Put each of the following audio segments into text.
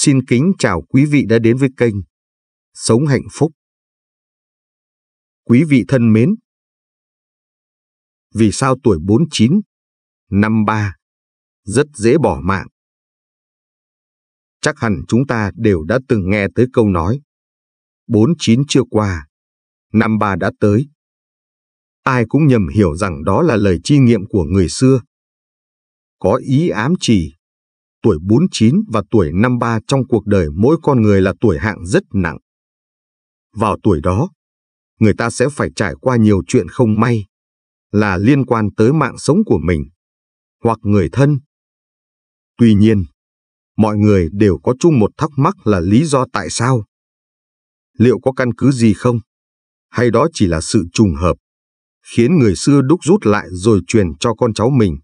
Xin kính chào quý vị đã đến với kênh Sống Hạnh Phúc. Quý vị thân mến, vì sao tuổi 49, năm 3 rất dễ bỏ mạng? Chắc hẳn chúng ta đều đã từng nghe tới câu nói 49 chưa qua, năm 3 đã tới. Ai cũng nhầm hiểu rằng đó là lời chi nghiệm của người xưa. Có ý ám chỉ tuổi 49 và tuổi 53 trong cuộc đời mỗi con người là tuổi hạng rất nặng. Vào tuổi đó, người ta sẽ phải trải qua nhiều chuyện không may, là liên quan tới mạng sống của mình, hoặc người thân. Tuy nhiên, mọi người đều có chung một thắc mắc là lý do tại sao. Liệu có căn cứ gì không? Hay đó chỉ là sự trùng hợp, khiến người xưa đúc rút lại rồi truyền cho con cháu mình?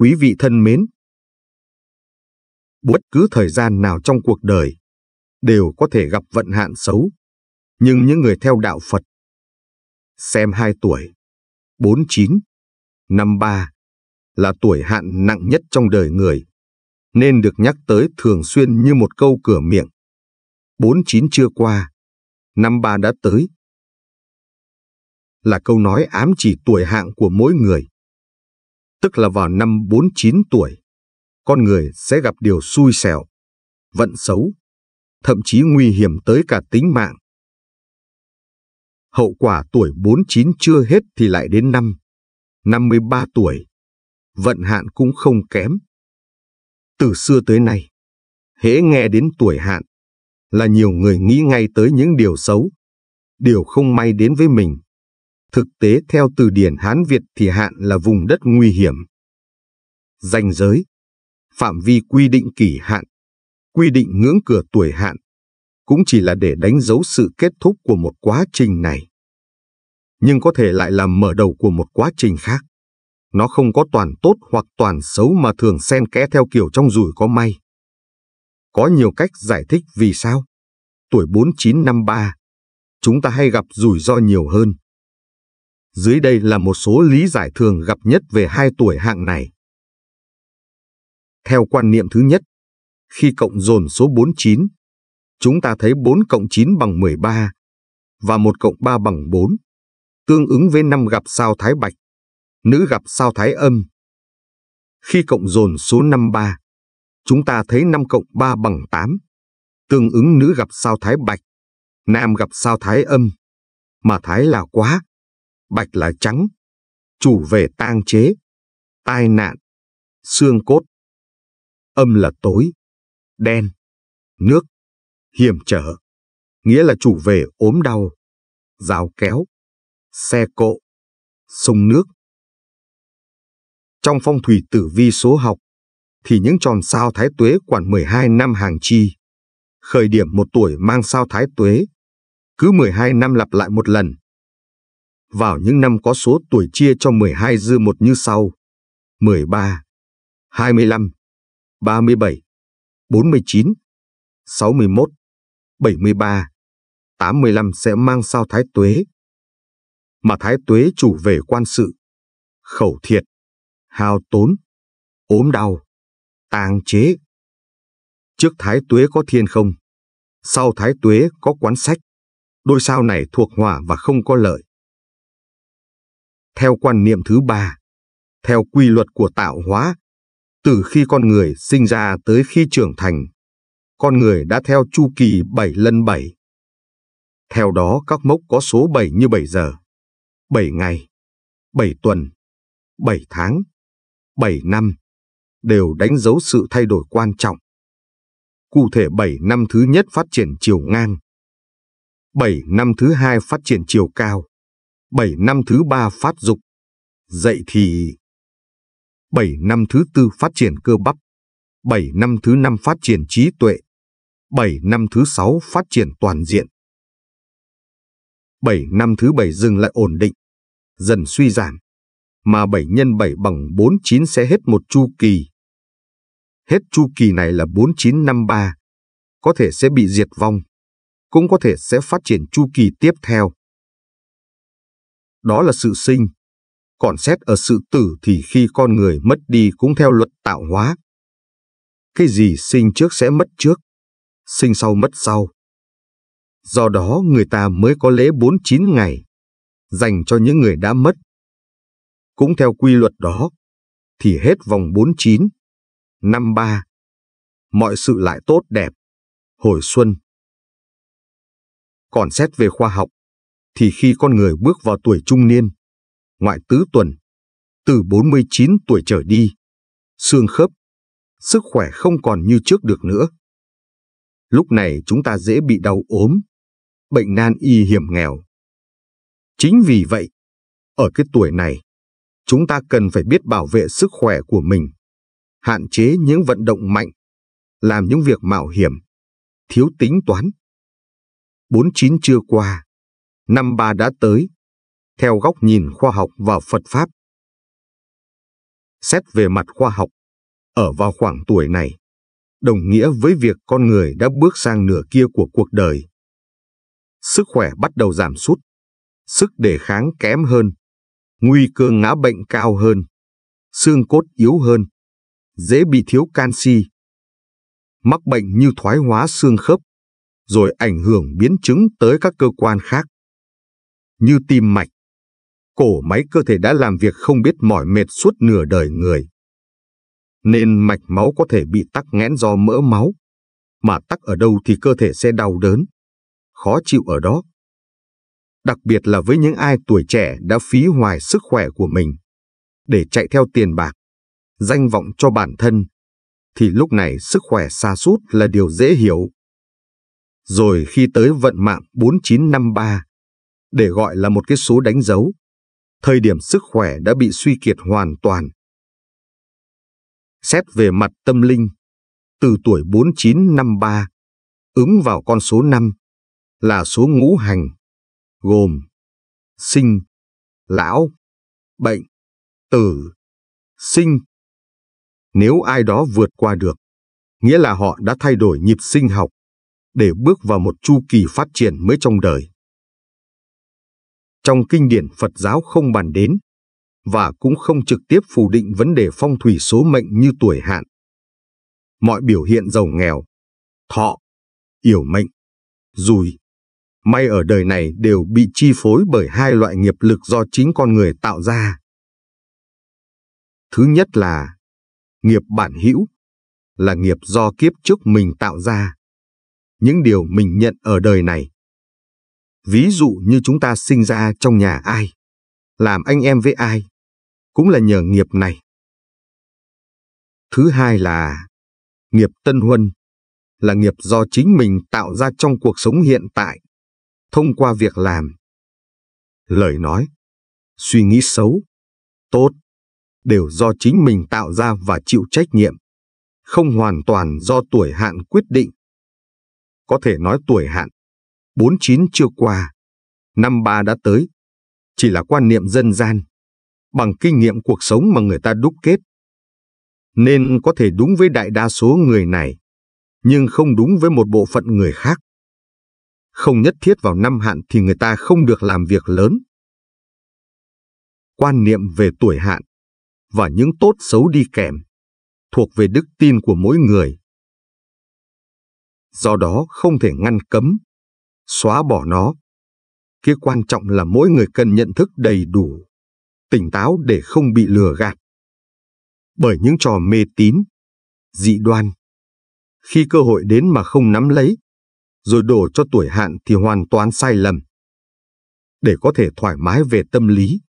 Quý vị thân mến! Bất cứ thời gian nào trong cuộc đời đều có thể gặp vận hạn xấu, nhưng những người theo đạo Phật xem 2 tuổi, 49, 53 là tuổi hạn nặng nhất trong đời người, nên được nhắc tới thường xuyên như một câu cửa miệng. 49 chưa qua, 53 đã tới. Là câu nói ám chỉ tuổi hạn của mỗi người tức là vào năm 49 tuổi, con người sẽ gặp điều xui xẻo, vận xấu, thậm chí nguy hiểm tới cả tính mạng. Hậu quả tuổi 49 chưa hết thì lại đến năm 53 tuổi, vận hạn cũng không kém. Từ xưa tới nay, hễ nghe đến tuổi hạn, là nhiều người nghĩ ngay tới những điều xấu, điều không may đến với mình. Thực tế theo từ điển Hán Việt thì hạn là vùng đất nguy hiểm. Danh giới Phạm vi quy định kỷ hạn Quy định ngưỡng cửa tuổi hạn cũng chỉ là để đánh dấu sự kết thúc của một quá trình này. Nhưng có thể lại là mở đầu của một quá trình khác. Nó không có toàn tốt hoặc toàn xấu mà thường xen kẽ theo kiểu trong rủi có may. Có nhiều cách giải thích vì sao. Tuổi 4953, chúng ta hay gặp rủi ro nhiều hơn. Dưới đây là một số lý giải thường gặp nhất về hai tuổi hạng này. Theo quan niệm thứ nhất, khi cộng dồn số 49, chúng ta thấy 4 cộng 9 bằng 13 và 1 cộng 3 bằng 4, tương ứng với năm gặp sao thái bạch, nữ gặp sao thái âm. Khi cộng dồn số 53, chúng ta thấy 5 cộng 3 bằng 8, tương ứng nữ gặp sao thái bạch, nam gặp sao thái âm, mà thái là quá, bạch là trắng, chủ về tang chế, tai nạn, xương cốt. Âm là tối, đen, nước, hiểm trở, nghĩa là chủ về ốm đau, rào kéo, xe cộ, sông nước. Trong phong thủy tử vi số học, thì những tròn sao thái tuế quản 12 năm hàng chi. Khởi điểm một tuổi mang sao thái tuế, cứ 12 năm lặp lại một lần vào những năm có số tuổi chia cho 12 dư một như sau. 13, 25, 37, 49, 61, 73, 85 sẽ mang sao thái tuế. Mà thái tuế chủ về quan sự, khẩu thiệt, hao tốn, ốm đau, tàng chế. Trước thái tuế có thiên không, sau thái tuế có quán sách. Đôi sao này thuộc hỏa và không có lợi. Theo quan niệm thứ ba, theo quy luật của tạo hóa, từ khi con người sinh ra tới khi trưởng thành, con người đã theo chu kỳ 7 lần 7. Theo đó các mốc có số 7 như 7 giờ, 7 ngày, 7 tuần, 7 tháng, 7 năm đều đánh dấu sự thay đổi quan trọng. Cụ thể 7 năm thứ nhất phát triển chiều ngang, 7 năm thứ hai phát triển chiều cao, bảy năm thứ ba phát dục, dậy thì bảy năm thứ tư phát triển cơ bắp, bảy năm thứ năm phát triển trí tuệ, bảy năm thứ sáu phát triển toàn diện. bảy năm thứ bảy dừng lại ổn định, dần suy giảm, mà bảy nhân bảy bằng bốn chín sẽ hết một chu kỳ. Hết chu kỳ này là bốn chín năm ba có thể sẽ bị diệt vong, cũng có thể sẽ phát triển chu kỳ tiếp theo đó là sự sinh. Còn xét ở sự tử thì khi con người mất đi cũng theo luật tạo hóa. Cái gì sinh trước sẽ mất trước, sinh sau mất sau. Do đó người ta mới có lễ 49 ngày, dành cho những người đã mất. Cũng theo quy luật đó, thì hết vòng 49, năm 3, mọi sự lại tốt đẹp, hồi xuân. Còn xét về khoa học, thì khi con người bước vào tuổi trung niên, ngoại tứ tuần, từ 49 tuổi trở đi, xương khớp, sức khỏe không còn như trước được nữa. Lúc này chúng ta dễ bị đau ốm, bệnh nan y hiểm nghèo. Chính vì vậy, ở cái tuổi này, chúng ta cần phải biết bảo vệ sức khỏe của mình, hạn chế những vận động mạnh, làm những việc mạo hiểm, thiếu tính toán. 49 chưa qua, năm ba đã tới, theo góc nhìn khoa học và Phật Pháp. Xét về mặt khoa học, ở vào khoảng tuổi này, đồng nghĩa với việc con người đã bước sang nửa kia của cuộc đời. Sức khỏe bắt đầu giảm sút, sức đề kháng kém hơn, nguy cơ ngã bệnh cao hơn, xương cốt yếu hơn, dễ bị thiếu canxi, mắc bệnh như thoái hóa xương khớp, rồi ảnh hưởng biến chứng tới các cơ quan khác như tim mạch. Cổ máy cơ thể đã làm việc không biết mỏi mệt suốt nửa đời người. Nên mạch máu có thể bị tắc nghẽn do mỡ máu. Mà tắc ở đâu thì cơ thể sẽ đau đớn, khó chịu ở đó. Đặc biệt là với những ai tuổi trẻ đã phí hoài sức khỏe của mình để chạy theo tiền bạc, danh vọng cho bản thân, thì lúc này sức khỏe xa sút là điều dễ hiểu. Rồi khi tới vận mạng 4953, để gọi là một cái số đánh dấu. Thời điểm sức khỏe đã bị suy kiệt hoàn toàn. Xét về mặt tâm linh, từ tuổi 4953, ứng vào con số 5 là số ngũ hành, gồm sinh, lão, bệnh, tử, sinh. Nếu ai đó vượt qua được, nghĩa là họ đã thay đổi nhịp sinh học để bước vào một chu kỳ phát triển mới trong đời trong kinh điển Phật giáo không bàn đến, và cũng không trực tiếp phủ định vấn đề phong thủy số mệnh như tuổi hạn. Mọi biểu hiện giàu nghèo, thọ, yểu mệnh, rùi, may ở đời này đều bị chi phối bởi hai loại nghiệp lực do chính con người tạo ra. Thứ nhất là nghiệp bản hữu, là nghiệp do kiếp trước mình tạo ra. Những điều mình nhận ở đời này, Ví dụ như chúng ta sinh ra trong nhà ai, làm anh em với ai, cũng là nhờ nghiệp này. Thứ hai là nghiệp tân huân, là nghiệp do chính mình tạo ra trong cuộc sống hiện tại, thông qua việc làm, lời nói, suy nghĩ xấu, tốt, đều do chính mình tạo ra và chịu trách nhiệm, không hoàn toàn do tuổi hạn quyết định. Có thể nói tuổi hạn 49 chưa qua, năm ba đã tới. Chỉ là quan niệm dân gian, bằng kinh nghiệm cuộc sống mà người ta đúc kết. Nên có thể đúng với đại đa số người này, nhưng không đúng với một bộ phận người khác. Không nhất thiết vào năm hạn thì người ta không được làm việc lớn. Quan niệm về tuổi hạn và những tốt xấu đi kèm thuộc về đức tin của mỗi người. Do đó không thể ngăn cấm xóa bỏ nó. Cái quan trọng là mỗi người cần nhận thức đầy đủ, tỉnh táo để không bị lừa gạt. Bởi những trò mê tín, dị đoan. Khi cơ hội đến mà không nắm lấy, rồi đổ cho tuổi hạn thì hoàn toàn sai lầm. Để có thể thoải mái về tâm lý,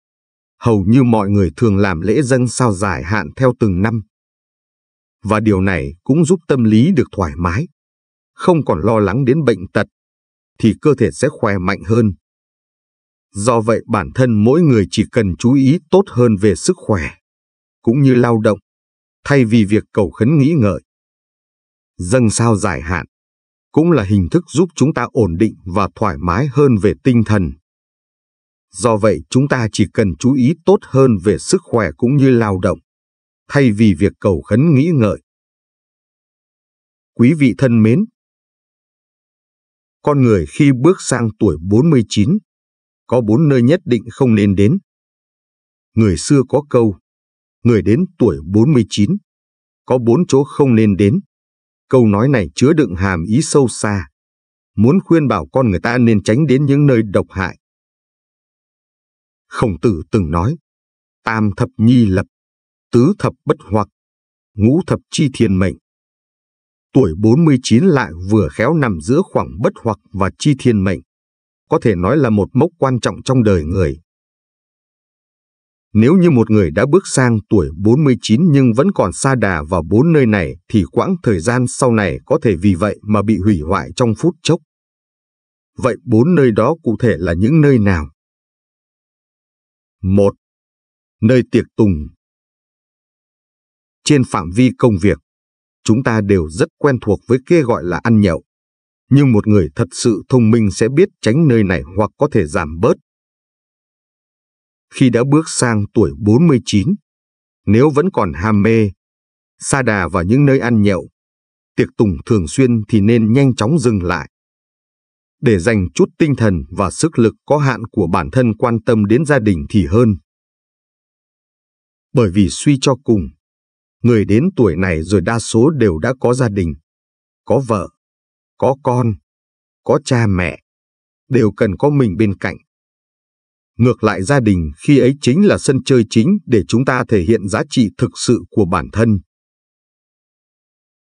hầu như mọi người thường làm lễ dâng sao giải hạn theo từng năm. Và điều này cũng giúp tâm lý được thoải mái, không còn lo lắng đến bệnh tật thì cơ thể sẽ khỏe mạnh hơn. Do vậy bản thân mỗi người chỉ cần chú ý tốt hơn về sức khỏe, cũng như lao động, thay vì việc cầu khấn nghĩ ngợi. Dâng sao giải hạn cũng là hình thức giúp chúng ta ổn định và thoải mái hơn về tinh thần. Do vậy chúng ta chỉ cần chú ý tốt hơn về sức khỏe cũng như lao động, thay vì việc cầu khấn nghĩ ngợi. Quý vị thân mến, con người khi bước sang tuổi 49, có bốn nơi nhất định không nên đến. Người xưa có câu, người đến tuổi 49, có bốn chỗ không nên đến. Câu nói này chứa đựng hàm ý sâu xa, muốn khuyên bảo con người ta nên tránh đến những nơi độc hại. Khổng tử từng nói, tam thập nhi lập, tứ thập bất hoặc, ngũ thập chi thiền mệnh, tuổi 49 lại vừa khéo nằm giữa khoảng bất hoặc và chi thiên mệnh, có thể nói là một mốc quan trọng trong đời người. Nếu như một người đã bước sang tuổi 49 nhưng vẫn còn xa đà vào bốn nơi này thì quãng thời gian sau này có thể vì vậy mà bị hủy hoại trong phút chốc. Vậy bốn nơi đó cụ thể là những nơi nào? một Nơi tiệc tùng Trên phạm vi công việc, chúng ta đều rất quen thuộc với kia gọi là ăn nhậu. Nhưng một người thật sự thông minh sẽ biết tránh nơi này hoặc có thể giảm bớt. Khi đã bước sang tuổi 49, nếu vẫn còn ham mê, sa đà vào những nơi ăn nhậu, tiệc tùng thường xuyên thì nên nhanh chóng dừng lại. Để dành chút tinh thần và sức lực có hạn của bản thân quan tâm đến gia đình thì hơn. Bởi vì suy cho cùng, người đến tuổi này rồi đa số đều đã có gia đình, có vợ, có con, có cha mẹ, đều cần có mình bên cạnh. Ngược lại gia đình khi ấy chính là sân chơi chính để chúng ta thể hiện giá trị thực sự của bản thân.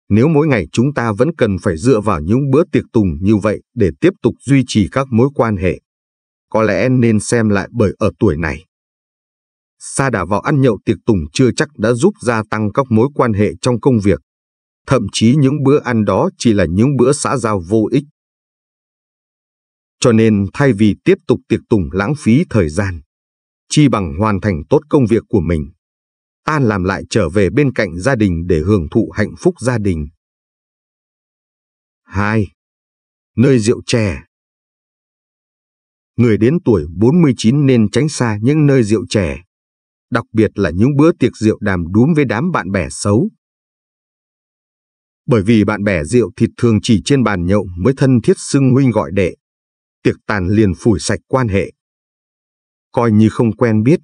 Nếu mỗi ngày chúng ta vẫn cần phải dựa vào những bữa tiệc tùng như vậy để tiếp tục duy trì các mối quan hệ, có lẽ nên xem lại bởi ở tuổi này, xa đà vào ăn nhậu tiệc tùng chưa chắc đã giúp gia tăng các mối quan hệ trong công việc. Thậm chí những bữa ăn đó chỉ là những bữa xã giao vô ích. Cho nên thay vì tiếp tục tiệc tùng lãng phí thời gian, chi bằng hoàn thành tốt công việc của mình, ta làm lại trở về bên cạnh gia đình để hưởng thụ hạnh phúc gia đình. 2. Nơi rượu chè Người đến tuổi 49 nên tránh xa những nơi rượu chè đặc biệt là những bữa tiệc rượu đàm đúm với đám bạn bè xấu. Bởi vì bạn bè rượu thịt thường chỉ trên bàn nhậu mới thân thiết xưng huynh gọi đệ. Tiệc tàn liền phủi sạch quan hệ. Coi như không quen biết,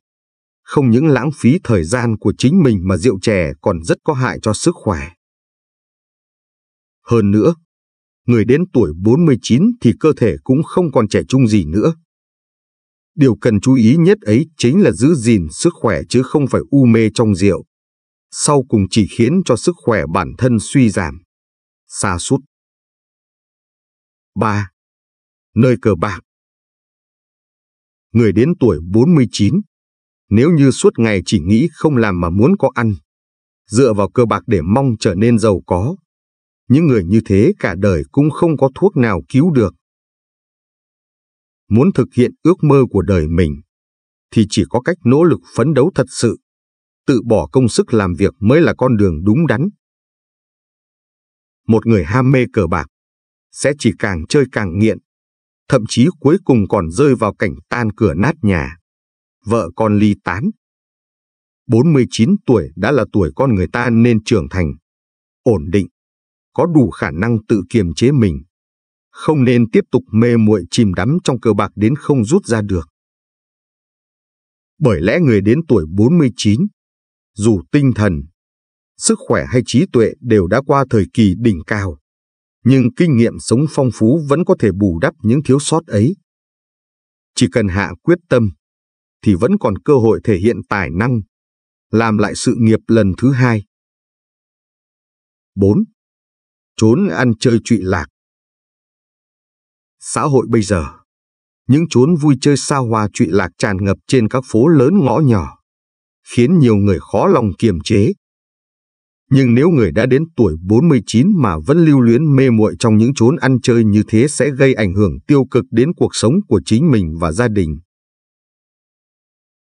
không những lãng phí thời gian của chính mình mà rượu chè còn rất có hại cho sức khỏe. Hơn nữa, người đến tuổi 49 thì cơ thể cũng không còn trẻ trung gì nữa. Điều cần chú ý nhất ấy chính là giữ gìn sức khỏe chứ không phải u mê trong rượu. Sau cùng chỉ khiến cho sức khỏe bản thân suy giảm, xa sút 3. Nơi cờ bạc Người đến tuổi 49, nếu như suốt ngày chỉ nghĩ không làm mà muốn có ăn, dựa vào cờ bạc để mong trở nên giàu có. Những người như thế cả đời cũng không có thuốc nào cứu được muốn thực hiện ước mơ của đời mình, thì chỉ có cách nỗ lực phấn đấu thật sự, tự bỏ công sức làm việc mới là con đường đúng đắn. Một người ham mê cờ bạc sẽ chỉ càng chơi càng nghiện, thậm chí cuối cùng còn rơi vào cảnh tan cửa nát nhà, vợ con ly tán. 49 tuổi đã là tuổi con người ta nên trưởng thành, ổn định, có đủ khả năng tự kiềm chế mình không nên tiếp tục mê muội chìm đắm trong cờ bạc đến không rút ra được. Bởi lẽ người đến tuổi 49, dù tinh thần, sức khỏe hay trí tuệ đều đã qua thời kỳ đỉnh cao, nhưng kinh nghiệm sống phong phú vẫn có thể bù đắp những thiếu sót ấy. Chỉ cần hạ quyết tâm, thì vẫn còn cơ hội thể hiện tài năng, làm lại sự nghiệp lần thứ hai. 4. Trốn ăn chơi trụy lạc xã hội bây giờ. Những chốn vui chơi xa hoa trụy lạc tràn ngập trên các phố lớn ngõ nhỏ, khiến nhiều người khó lòng kiềm chế. Nhưng nếu người đã đến tuổi 49 mà vẫn lưu luyến mê muội trong những chốn ăn chơi như thế sẽ gây ảnh hưởng tiêu cực đến cuộc sống của chính mình và gia đình.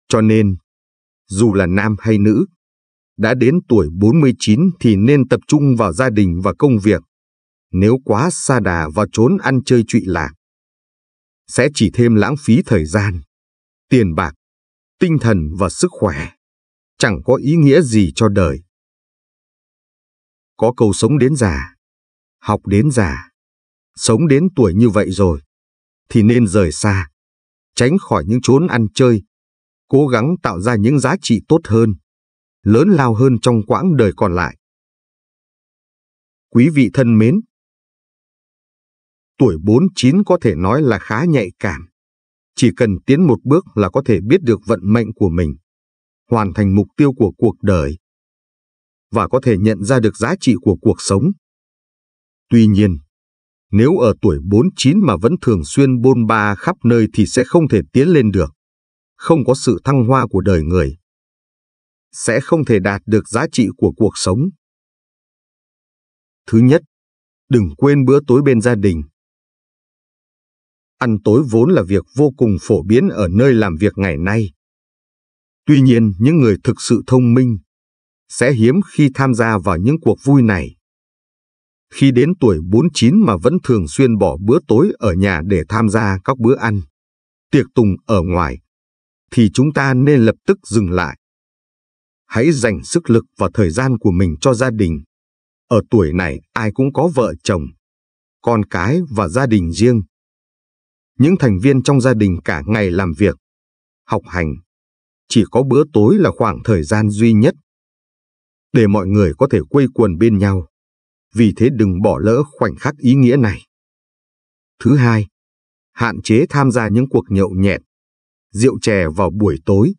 Cho nên, dù là nam hay nữ, đã đến tuổi 49 thì nên tập trung vào gia đình và công việc, nếu quá xa đà và trốn ăn chơi trụy lạc. Sẽ chỉ thêm lãng phí thời gian, tiền bạc, tinh thần và sức khỏe, chẳng có ý nghĩa gì cho đời. Có câu sống đến già, học đến già, sống đến tuổi như vậy rồi, thì nên rời xa, tránh khỏi những chốn ăn chơi, cố gắng tạo ra những giá trị tốt hơn, lớn lao hơn trong quãng đời còn lại. Quý vị thân mến, tuổi 49 có thể nói là khá nhạy cảm. Chỉ cần tiến một bước là có thể biết được vận mệnh của mình, hoàn thành mục tiêu của cuộc đời và có thể nhận ra được giá trị của cuộc sống. Tuy nhiên, nếu ở tuổi 49 mà vẫn thường xuyên bôn ba khắp nơi thì sẽ không thể tiến lên được, không có sự thăng hoa của đời người, sẽ không thể đạt được giá trị của cuộc sống. Thứ nhất, đừng quên bữa tối bên gia đình ăn tối vốn là việc vô cùng phổ biến ở nơi làm việc ngày nay. Tuy nhiên, những người thực sự thông minh sẽ hiếm khi tham gia vào những cuộc vui này. Khi đến tuổi 49 mà vẫn thường xuyên bỏ bữa tối ở nhà để tham gia các bữa ăn, tiệc tùng ở ngoài, thì chúng ta nên lập tức dừng lại. Hãy dành sức lực và thời gian của mình cho gia đình. Ở tuổi này ai cũng có vợ chồng, con cái và gia đình riêng những thành viên trong gia đình cả ngày làm việc, học hành. Chỉ có bữa tối là khoảng thời gian duy nhất để mọi người có thể quây quần bên nhau. Vì thế đừng bỏ lỡ khoảnh khắc ý nghĩa này. Thứ hai, hạn chế tham gia những cuộc nhậu nhẹt, rượu chè vào buổi tối.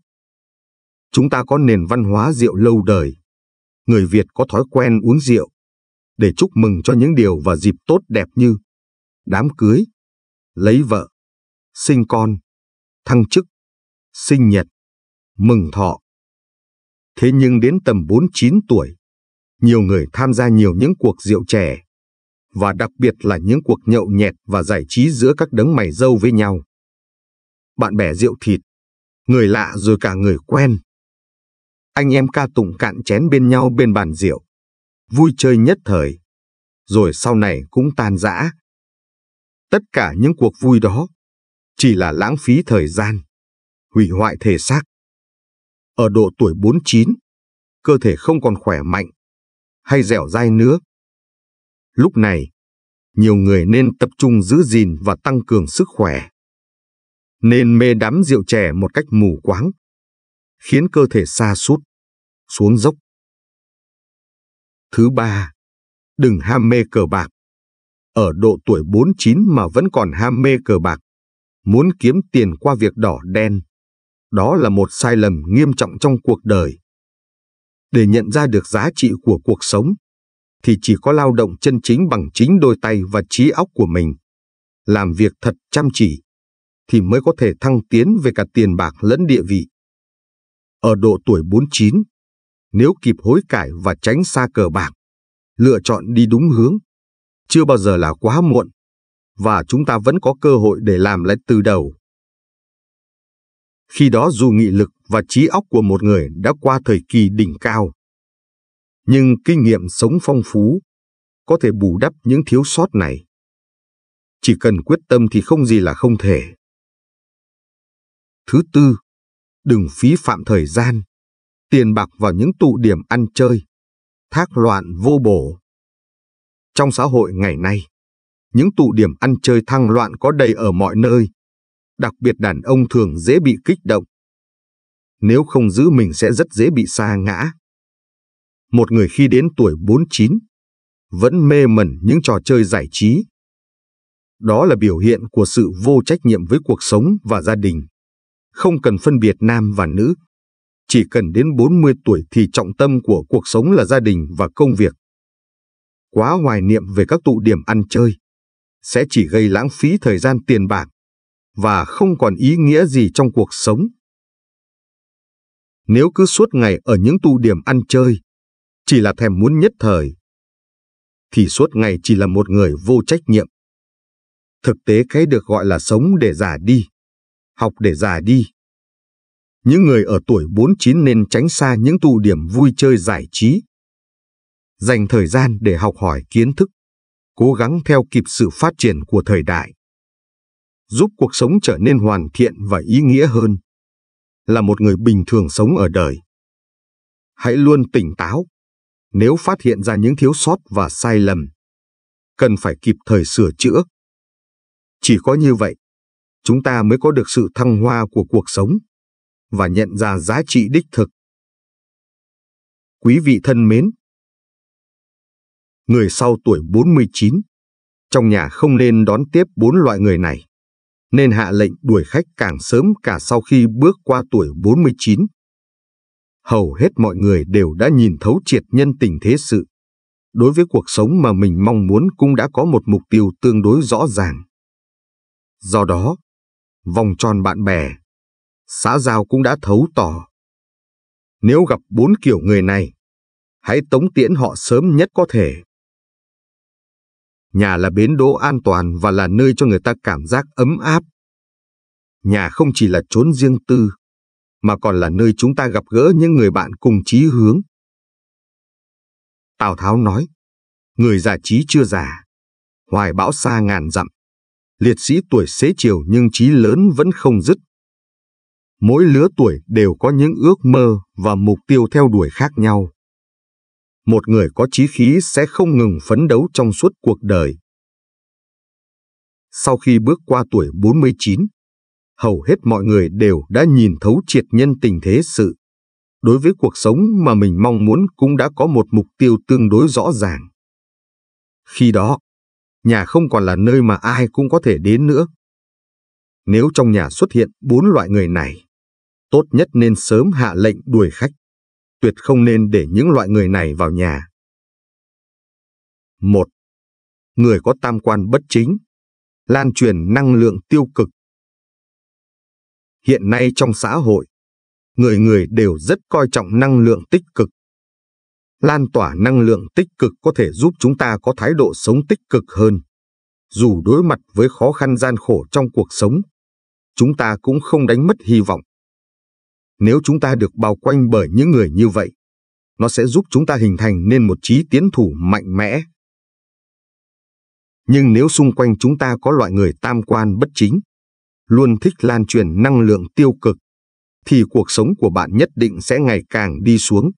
Chúng ta có nền văn hóa rượu lâu đời. Người Việt có thói quen uống rượu để chúc mừng cho những điều và dịp tốt đẹp như đám cưới, lấy vợ, sinh con, thăng chức, sinh nhật, mừng thọ. Thế nhưng đến tầm 49 tuổi, nhiều người tham gia nhiều những cuộc rượu trẻ, và đặc biệt là những cuộc nhậu nhẹt và giải trí giữa các đấng mày dâu với nhau. Bạn bè rượu thịt, người lạ rồi cả người quen. Anh em ca tụng cạn chén bên nhau bên bàn rượu, vui chơi nhất thời, rồi sau này cũng tan rã. Tất cả những cuộc vui đó chỉ là lãng phí thời gian, hủy hoại thể xác. Ở độ tuổi 49, cơ thể không còn khỏe mạnh hay dẻo dai nữa. Lúc này, nhiều người nên tập trung giữ gìn và tăng cường sức khỏe. Nên mê đắm rượu chè một cách mù quáng, khiến cơ thể xa sút, xuống dốc. Thứ ba, đừng ham mê cờ bạc ở độ tuổi 49 mà vẫn còn ham mê cờ bạc, muốn kiếm tiền qua việc đỏ đen. Đó là một sai lầm nghiêm trọng trong cuộc đời. Để nhận ra được giá trị của cuộc sống, thì chỉ có lao động chân chính bằng chính đôi tay và trí óc của mình. Làm việc thật chăm chỉ, thì mới có thể thăng tiến về cả tiền bạc lẫn địa vị. Ở độ tuổi 49, nếu kịp hối cải và tránh xa cờ bạc, lựa chọn đi đúng hướng, chưa bao giờ là quá muộn, và chúng ta vẫn có cơ hội để làm lại từ đầu. Khi đó dù nghị lực và trí óc của một người đã qua thời kỳ đỉnh cao, nhưng kinh nghiệm sống phong phú có thể bù đắp những thiếu sót này. Chỉ cần quyết tâm thì không gì là không thể. Thứ tư, đừng phí phạm thời gian, tiền bạc vào những tụ điểm ăn chơi, thác loạn vô bổ. Trong xã hội ngày nay, những tụ điểm ăn chơi thăng loạn có đầy ở mọi nơi. Đặc biệt đàn ông thường dễ bị kích động. Nếu không giữ mình sẽ rất dễ bị sa ngã. Một người khi đến tuổi 49 vẫn mê mẩn những trò chơi giải trí. Đó là biểu hiện của sự vô trách nhiệm với cuộc sống và gia đình. Không cần phân biệt nam và nữ. Chỉ cần đến 40 tuổi thì trọng tâm của cuộc sống là gia đình và công việc quá hoài niệm về các tụ điểm ăn chơi, sẽ chỉ gây lãng phí thời gian tiền bạc và không còn ý nghĩa gì trong cuộc sống. Nếu cứ suốt ngày ở những tụ điểm ăn chơi, chỉ là thèm muốn nhất thời, thì suốt ngày chỉ là một người vô trách nhiệm. Thực tế cái được gọi là sống để già đi, học để già đi. Những người ở tuổi 49 nên tránh xa những tụ điểm vui chơi giải trí dành thời gian để học hỏi kiến thức, cố gắng theo kịp sự phát triển của thời đại. Giúp cuộc sống trở nên hoàn thiện và ý nghĩa hơn. Là một người bình thường sống ở đời. Hãy luôn tỉnh táo. Nếu phát hiện ra những thiếu sót và sai lầm, cần phải kịp thời sửa chữa. Chỉ có như vậy, chúng ta mới có được sự thăng hoa của cuộc sống và nhận ra giá trị đích thực. Quý vị thân mến, người sau tuổi 49. Trong nhà không nên đón tiếp bốn loại người này, nên hạ lệnh đuổi khách càng sớm cả sau khi bước qua tuổi 49. Hầu hết mọi người đều đã nhìn thấu triệt nhân tình thế sự. Đối với cuộc sống mà mình mong muốn cũng đã có một mục tiêu tương đối rõ ràng. Do đó, vòng tròn bạn bè, xã giao cũng đã thấu tỏ. Nếu gặp bốn kiểu người này, hãy tống tiễn họ sớm nhất có thể. Nhà là bến đỗ an toàn và là nơi cho người ta cảm giác ấm áp. Nhà không chỉ là chốn riêng tư, mà còn là nơi chúng ta gặp gỡ những người bạn cùng chí hướng. Tào Tháo nói, người già trí chưa già, hoài bão xa ngàn dặm, liệt sĩ tuổi xế chiều nhưng trí lớn vẫn không dứt. Mỗi lứa tuổi đều có những ước mơ và mục tiêu theo đuổi khác nhau một người có chí khí sẽ không ngừng phấn đấu trong suốt cuộc đời. Sau khi bước qua tuổi 49, hầu hết mọi người đều đã nhìn thấu triệt nhân tình thế sự. Đối với cuộc sống mà mình mong muốn cũng đã có một mục tiêu tương đối rõ ràng. Khi đó, nhà không còn là nơi mà ai cũng có thể đến nữa. Nếu trong nhà xuất hiện bốn loại người này, tốt nhất nên sớm hạ lệnh đuổi khách tuyệt không nên để những loại người này vào nhà. 1. Người có tam quan bất chính, lan truyền năng lượng tiêu cực. Hiện nay trong xã hội, người người đều rất coi trọng năng lượng tích cực. Lan tỏa năng lượng tích cực có thể giúp chúng ta có thái độ sống tích cực hơn. Dù đối mặt với khó khăn gian khổ trong cuộc sống, chúng ta cũng không đánh mất hy vọng. Nếu chúng ta được bao quanh bởi những người như vậy, nó sẽ giúp chúng ta hình thành nên một trí tiến thủ mạnh mẽ. Nhưng nếu xung quanh chúng ta có loại người tam quan bất chính, luôn thích lan truyền năng lượng tiêu cực, thì cuộc sống của bạn nhất định sẽ ngày càng đi xuống.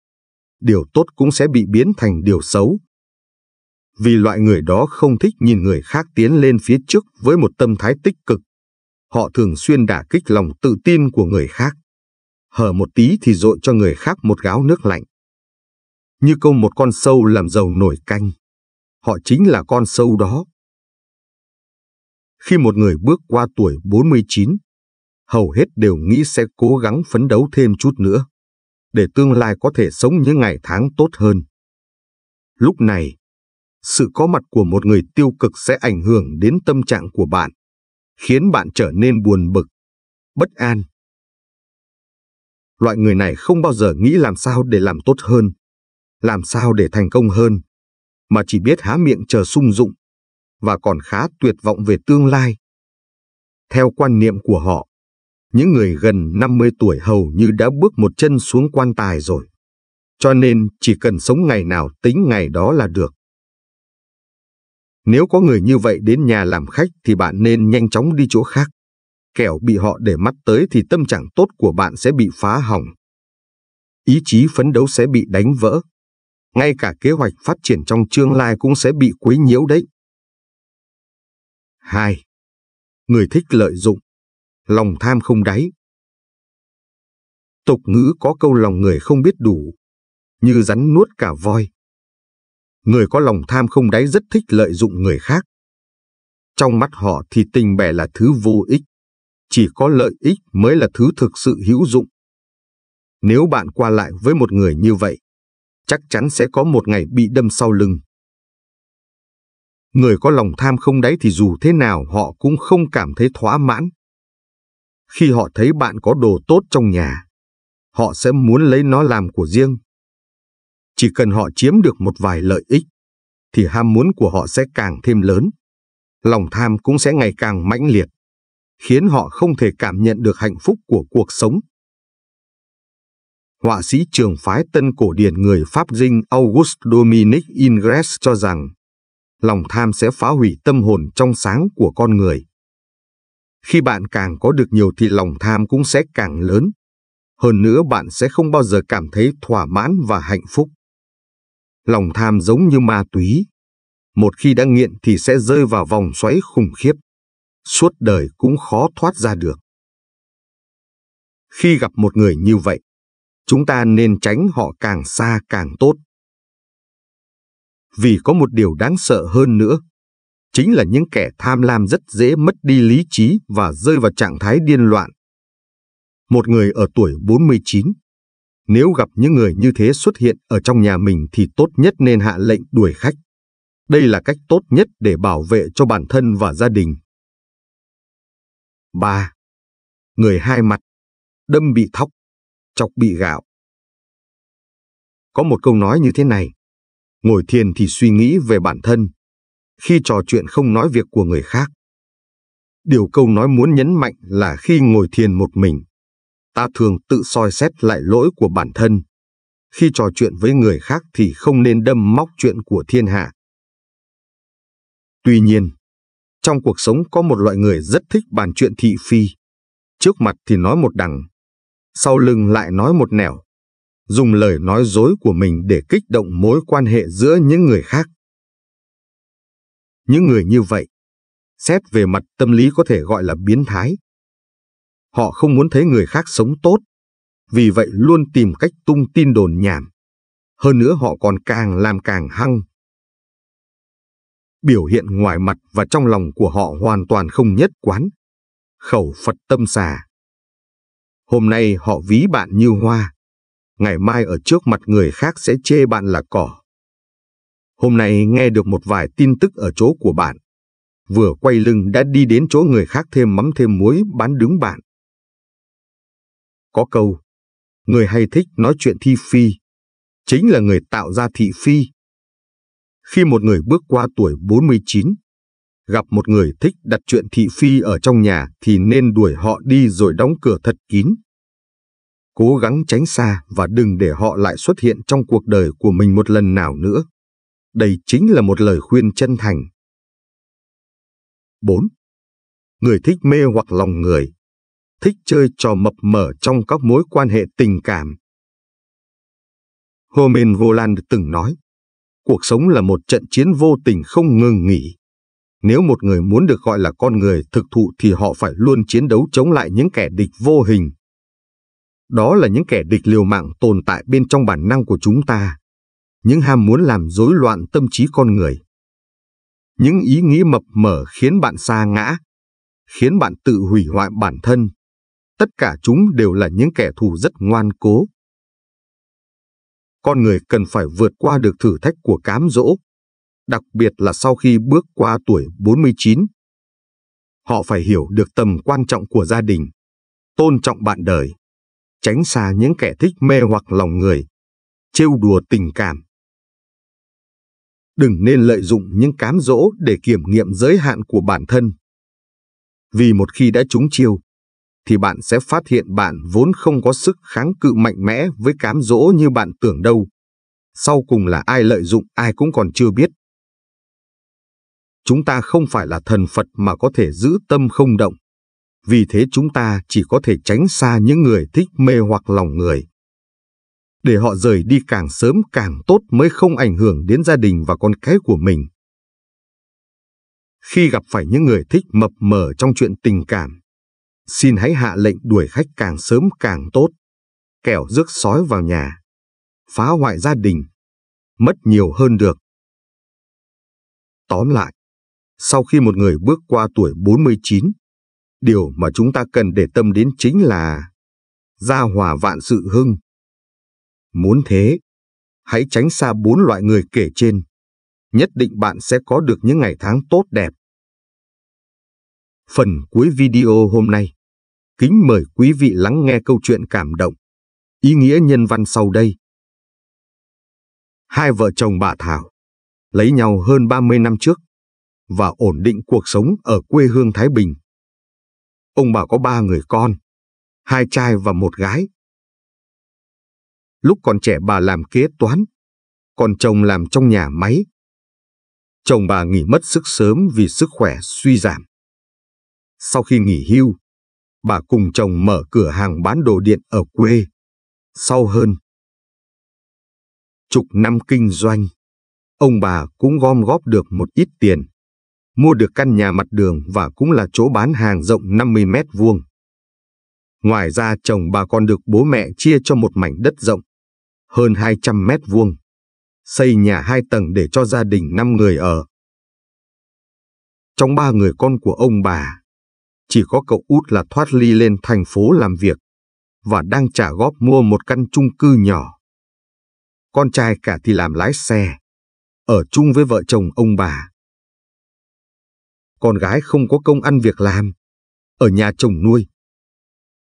Điều tốt cũng sẽ bị biến thành điều xấu. Vì loại người đó không thích nhìn người khác tiến lên phía trước với một tâm thái tích cực, họ thường xuyên đả kích lòng tự tin của người khác hở một tí thì dội cho người khác một gáo nước lạnh. Như câu một con sâu làm giàu nổi canh. Họ chính là con sâu đó. Khi một người bước qua tuổi 49, hầu hết đều nghĩ sẽ cố gắng phấn đấu thêm chút nữa, để tương lai có thể sống những ngày tháng tốt hơn. Lúc này, sự có mặt của một người tiêu cực sẽ ảnh hưởng đến tâm trạng của bạn, khiến bạn trở nên buồn bực, bất an loại người này không bao giờ nghĩ làm sao để làm tốt hơn, làm sao để thành công hơn, mà chỉ biết há miệng chờ sung dụng, và còn khá tuyệt vọng về tương lai. Theo quan niệm của họ, những người gần 50 tuổi hầu như đã bước một chân xuống quan tài rồi, cho nên chỉ cần sống ngày nào tính ngày đó là được. Nếu có người như vậy đến nhà làm khách thì bạn nên nhanh chóng đi chỗ khác kẻo bị họ để mắt tới thì tâm trạng tốt của bạn sẽ bị phá hỏng. Ý chí phấn đấu sẽ bị đánh vỡ. Ngay cả kế hoạch phát triển trong tương lai cũng sẽ bị quấy nhiễu đấy. 2. Người thích lợi dụng, lòng tham không đáy. Tục ngữ có câu lòng người không biết đủ, như rắn nuốt cả voi. Người có lòng tham không đáy rất thích lợi dụng người khác. Trong mắt họ thì tình bè là thứ vô ích chỉ có lợi ích mới là thứ thực sự hữu dụng. Nếu bạn qua lại với một người như vậy, chắc chắn sẽ có một ngày bị đâm sau lưng. Người có lòng tham không đáy thì dù thế nào họ cũng không cảm thấy thỏa mãn. Khi họ thấy bạn có đồ tốt trong nhà, họ sẽ muốn lấy nó làm của riêng. Chỉ cần họ chiếm được một vài lợi ích, thì ham muốn của họ sẽ càng thêm lớn. Lòng tham cũng sẽ ngày càng mãnh liệt khiến họ không thể cảm nhận được hạnh phúc của cuộc sống. Họa sĩ trường phái tân cổ điển người Pháp dinh August Dominic Ingres cho rằng lòng tham sẽ phá hủy tâm hồn trong sáng của con người. Khi bạn càng có được nhiều thì lòng tham cũng sẽ càng lớn. Hơn nữa bạn sẽ không bao giờ cảm thấy thỏa mãn và hạnh phúc. Lòng tham giống như ma túy. Một khi đã nghiện thì sẽ rơi vào vòng xoáy khủng khiếp suốt đời cũng khó thoát ra được. Khi gặp một người như vậy, chúng ta nên tránh họ càng xa càng tốt. Vì có một điều đáng sợ hơn nữa, chính là những kẻ tham lam rất dễ mất đi lý trí và rơi vào trạng thái điên loạn. Một người ở tuổi 49, nếu gặp những người như thế xuất hiện ở trong nhà mình thì tốt nhất nên hạ lệnh đuổi khách. Đây là cách tốt nhất để bảo vệ cho bản thân và gia đình. 3. Người hai mặt, đâm bị thóc, chọc bị gạo. Có một câu nói như thế này, ngồi thiền thì suy nghĩ về bản thân, khi trò chuyện không nói việc của người khác. Điều câu nói muốn nhấn mạnh là khi ngồi thiền một mình, ta thường tự soi xét lại lỗi của bản thân. Khi trò chuyện với người khác thì không nên đâm móc chuyện của thiên hạ. Tuy nhiên, trong cuộc sống có một loại người rất thích bàn chuyện thị phi. Trước mặt thì nói một đằng, sau lưng lại nói một nẻo. Dùng lời nói dối của mình để kích động mối quan hệ giữa những người khác. Những người như vậy, xét về mặt tâm lý có thể gọi là biến thái. Họ không muốn thấy người khác sống tốt, vì vậy luôn tìm cách tung tin đồn nhảm. Hơn nữa họ còn càng làm càng hăng, biểu hiện ngoài mặt và trong lòng của họ hoàn toàn không nhất quán. Khẩu Phật tâm xà. Hôm nay họ ví bạn như hoa, ngày mai ở trước mặt người khác sẽ chê bạn là cỏ. Hôm nay nghe được một vài tin tức ở chỗ của bạn, vừa quay lưng đã đi đến chỗ người khác thêm mắm thêm muối bán đứng bạn. Có câu, người hay thích nói chuyện thi phi, chính là người tạo ra thị phi khi một người bước qua tuổi 49, gặp một người thích đặt chuyện thị phi ở trong nhà thì nên đuổi họ đi rồi đóng cửa thật kín. Cố gắng tránh xa và đừng để họ lại xuất hiện trong cuộc đời của mình một lần nào nữa. Đây chính là một lời khuyên chân thành. 4. Người thích mê hoặc lòng người, thích chơi trò mập mờ trong các mối quan hệ tình cảm. Homen Voland từng nói, Cuộc sống là một trận chiến vô tình không ngừng nghỉ. Nếu một người muốn được gọi là con người thực thụ thì họ phải luôn chiến đấu chống lại những kẻ địch vô hình. Đó là những kẻ địch liều mạng tồn tại bên trong bản năng của chúng ta. Những ham muốn làm rối loạn tâm trí con người. Những ý nghĩ mập mờ khiến bạn xa ngã, khiến bạn tự hủy hoại bản thân. Tất cả chúng đều là những kẻ thù rất ngoan cố, con người cần phải vượt qua được thử thách của cám dỗ, đặc biệt là sau khi bước qua tuổi 49. Họ phải hiểu được tầm quan trọng của gia đình, tôn trọng bạn đời, tránh xa những kẻ thích mê hoặc lòng người, trêu đùa tình cảm. Đừng nên lợi dụng những cám dỗ để kiểm nghiệm giới hạn của bản thân. Vì một khi đã trúng chiêu, thì bạn sẽ phát hiện bạn vốn không có sức kháng cự mạnh mẽ với cám dỗ như bạn tưởng đâu. Sau cùng là ai lợi dụng ai cũng còn chưa biết. Chúng ta không phải là thần Phật mà có thể giữ tâm không động. Vì thế chúng ta chỉ có thể tránh xa những người thích mê hoặc lòng người. Để họ rời đi càng sớm càng tốt mới không ảnh hưởng đến gia đình và con cái của mình. Khi gặp phải những người thích mập mờ trong chuyện tình cảm, Xin hãy hạ lệnh đuổi khách càng sớm càng tốt, kẻo rước sói vào nhà, phá hoại gia đình, mất nhiều hơn được. Tóm lại, sau khi một người bước qua tuổi 49, điều mà chúng ta cần để tâm đến chính là gia hòa vạn sự hưng. Muốn thế, hãy tránh xa bốn loại người kể trên. Nhất định bạn sẽ có được những ngày tháng tốt đẹp. Phần cuối video hôm nay Kính mời quý vị lắng nghe câu chuyện cảm động, ý nghĩa nhân văn sau đây. Hai vợ chồng bà Thảo lấy nhau hơn 30 năm trước và ổn định cuộc sống ở quê hương Thái Bình. Ông bà có ba người con, hai trai và một gái. Lúc còn trẻ bà làm kế toán, còn chồng làm trong nhà máy. Chồng bà nghỉ mất sức sớm vì sức khỏe suy giảm. Sau khi nghỉ hưu, bà cùng chồng mở cửa hàng bán đồ điện ở quê. Sau hơn chục năm kinh doanh, ông bà cũng gom góp được một ít tiền, mua được căn nhà mặt đường và cũng là chỗ bán hàng rộng 50 mét vuông. Ngoài ra chồng bà còn được bố mẹ chia cho một mảnh đất rộng, hơn 200 mét vuông, xây nhà hai tầng để cho gia đình năm người ở. Trong ba người con của ông bà, chỉ có cậu út là thoát ly lên thành phố làm việc và đang trả góp mua một căn chung cư nhỏ. Con trai cả thì làm lái xe, ở chung với vợ chồng ông bà. Con gái không có công ăn việc làm, ở nhà chồng nuôi.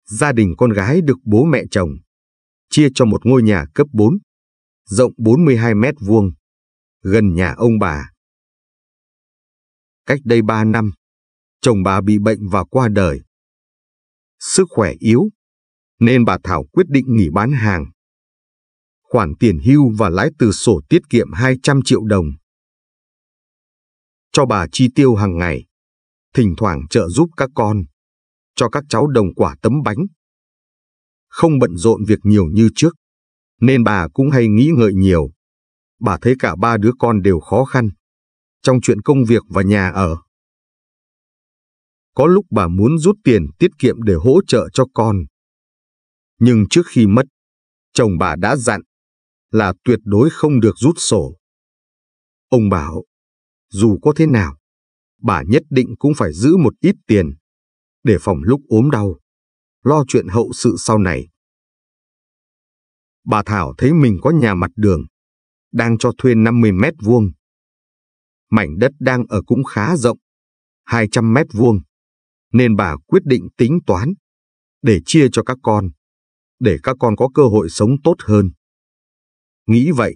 Gia đình con gái được bố mẹ chồng chia cho một ngôi nhà cấp 4, rộng 42 mét vuông, gần nhà ông bà. Cách đây 3 năm, chồng bà bị bệnh và qua đời. Sức khỏe yếu, nên bà Thảo quyết định nghỉ bán hàng. Khoản tiền hưu và lãi từ sổ tiết kiệm 200 triệu đồng. Cho bà chi tiêu hàng ngày, thỉnh thoảng trợ giúp các con, cho các cháu đồng quả tấm bánh. Không bận rộn việc nhiều như trước, nên bà cũng hay nghĩ ngợi nhiều. Bà thấy cả ba đứa con đều khó khăn, trong chuyện công việc và nhà ở có lúc bà muốn rút tiền tiết kiệm để hỗ trợ cho con. Nhưng trước khi mất, chồng bà đã dặn là tuyệt đối không được rút sổ. Ông bảo, dù có thế nào, bà nhất định cũng phải giữ một ít tiền để phòng lúc ốm đau, lo chuyện hậu sự sau này. Bà Thảo thấy mình có nhà mặt đường, đang cho thuê 50 mét vuông. Mảnh đất đang ở cũng khá rộng, 200 mét vuông nên bà quyết định tính toán để chia cho các con, để các con có cơ hội sống tốt hơn. Nghĩ vậy,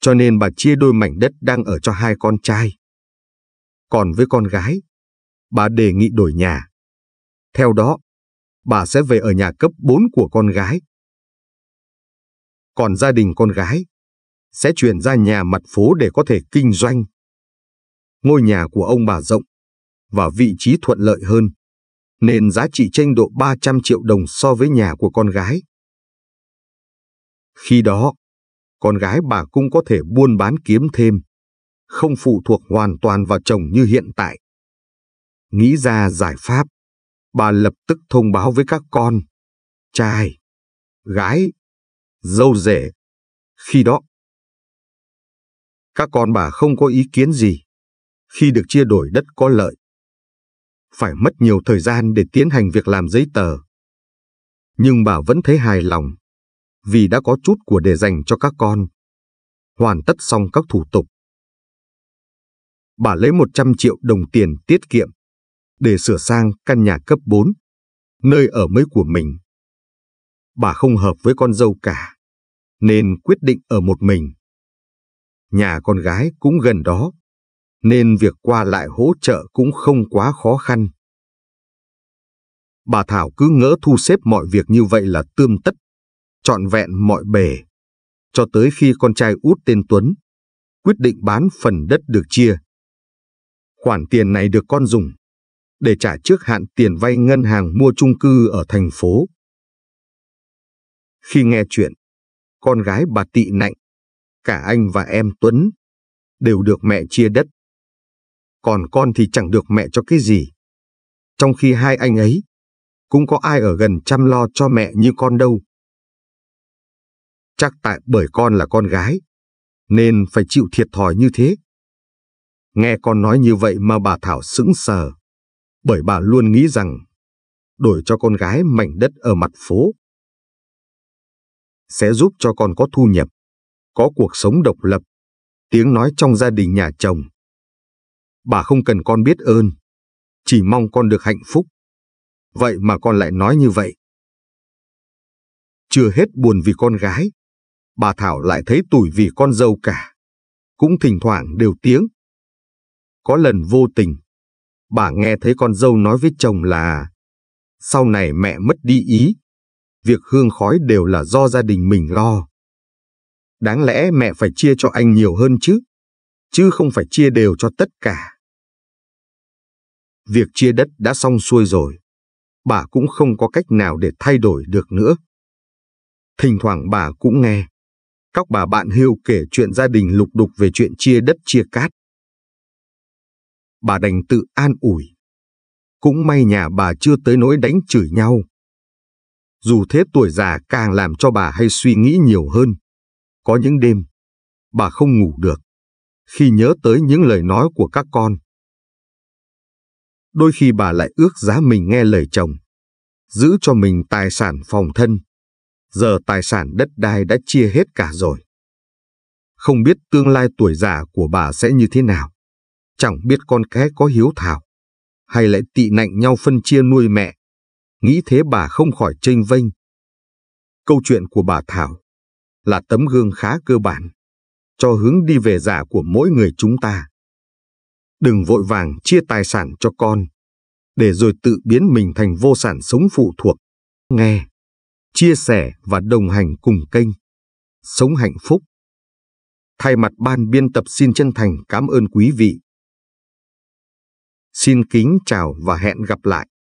cho nên bà chia đôi mảnh đất đang ở cho hai con trai. Còn với con gái, bà đề nghị đổi nhà. Theo đó, bà sẽ về ở nhà cấp 4 của con gái. Còn gia đình con gái sẽ chuyển ra nhà mặt phố để có thể kinh doanh. Ngôi nhà của ông bà rộng và vị trí thuận lợi hơn nên giá trị tranh độ 300 triệu đồng so với nhà của con gái. Khi đó, con gái bà cũng có thể buôn bán kiếm thêm, không phụ thuộc hoàn toàn vào chồng như hiện tại. Nghĩ ra giải pháp, bà lập tức thông báo với các con, trai, gái, dâu rể. Khi đó, các con bà không có ý kiến gì khi được chia đổi đất có lợi phải mất nhiều thời gian để tiến hành việc làm giấy tờ. Nhưng bà vẫn thấy hài lòng, vì đã có chút của để dành cho các con. Hoàn tất xong các thủ tục. Bà lấy 100 triệu đồng tiền tiết kiệm để sửa sang căn nhà cấp 4, nơi ở mới của mình. Bà không hợp với con dâu cả, nên quyết định ở một mình. Nhà con gái cũng gần đó nên việc qua lại hỗ trợ cũng không quá khó khăn. Bà Thảo cứ ngỡ thu xếp mọi việc như vậy là tươm tất, trọn vẹn mọi bề, cho tới khi con trai út tên Tuấn quyết định bán phần đất được chia. Khoản tiền này được con dùng để trả trước hạn tiền vay ngân hàng mua chung cư ở thành phố. Khi nghe chuyện, con gái bà Tị Nạnh, cả anh và em Tuấn đều được mẹ chia đất còn con thì chẳng được mẹ cho cái gì. Trong khi hai anh ấy, cũng có ai ở gần chăm lo cho mẹ như con đâu. Chắc tại bởi con là con gái, nên phải chịu thiệt thòi như thế. Nghe con nói như vậy mà bà Thảo sững sờ, bởi bà luôn nghĩ rằng đổi cho con gái mảnh đất ở mặt phố sẽ giúp cho con có thu nhập, có cuộc sống độc lập, tiếng nói trong gia đình nhà chồng Bà không cần con biết ơn, chỉ mong con được hạnh phúc. Vậy mà con lại nói như vậy. Chưa hết buồn vì con gái, bà Thảo lại thấy tủi vì con dâu cả. Cũng thỉnh thoảng đều tiếng. Có lần vô tình, bà nghe thấy con dâu nói với chồng là sau này mẹ mất đi ý, việc hương khói đều là do gia đình mình lo. Đáng lẽ mẹ phải chia cho anh nhiều hơn chứ, chứ không phải chia đều cho tất cả. Việc chia đất đã xong xuôi rồi. Bà cũng không có cách nào để thay đổi được nữa. Thỉnh thoảng bà cũng nghe. Các bà bạn Hiêu kể chuyện gia đình lục đục về chuyện chia đất chia cát. Bà đành tự an ủi. Cũng may nhà bà chưa tới nỗi đánh chửi nhau. Dù thế tuổi già càng làm cho bà hay suy nghĩ nhiều hơn. Có những đêm, bà không ngủ được. Khi nhớ tới những lời nói của các con, Đôi khi bà lại ước giá mình nghe lời chồng, giữ cho mình tài sản phòng thân. Giờ tài sản đất đai đã chia hết cả rồi. Không biết tương lai tuổi già của bà sẽ như thế nào. Chẳng biết con cái có hiếu thảo, hay lại tị nạnh nhau phân chia nuôi mẹ. Nghĩ thế bà không khỏi chênh vênh. Câu chuyện của bà Thảo là tấm gương khá cơ bản cho hướng đi về già của mỗi người chúng ta. Đừng vội vàng chia tài sản cho con, để rồi tự biến mình thành vô sản sống phụ thuộc. Nghe, chia sẻ và đồng hành cùng kênh. Sống hạnh phúc. Thay mặt ban biên tập xin chân thành cảm ơn quý vị. Xin kính chào và hẹn gặp lại.